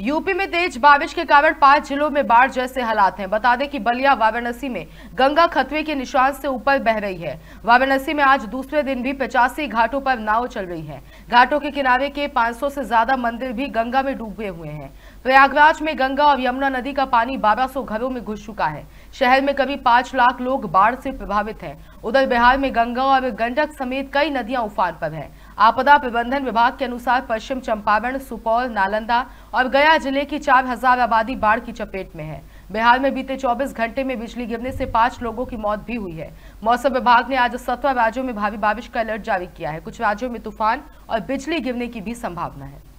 UP में तेज बारिश के कारण पांच जिलों में बाढ़ जैसे हालात हैं बता दें कि बलिया वाराणसी में गंगा खतरे के निशान से ऊपर बह रही है वाराणसी में आज दूसरे दिन भी पचासी घाटों पर नाव चल रही है घाटों के किनारे के 500 से ज्यादा मंदिर भी गंगा में डूबे हुए हैं प्रयागराज में गंगा और यमुना नदी का पानी बारह घरों में घुस चुका है शहर में करीब पांच लाख लोग बाढ़ से प्रभावित है उधर बिहार में गंगा और गंडक समेत कई नदियां उफान पर है आपदा प्रबंधन विभाग के अनुसार पश्चिम चंपारण सुपौल नालंदा और गया जिले की चार हजार आबादी बाढ़ की चपेट में है बिहार में बीते 24 घंटे में बिजली गिरने से पांच लोगों की मौत भी हुई है मौसम विभाग ने आज सत्रह राज्यों में भारी बारिश का अलर्ट जारी किया है कुछ राज्यों में तूफान और बिजली गिरने की भी संभावना है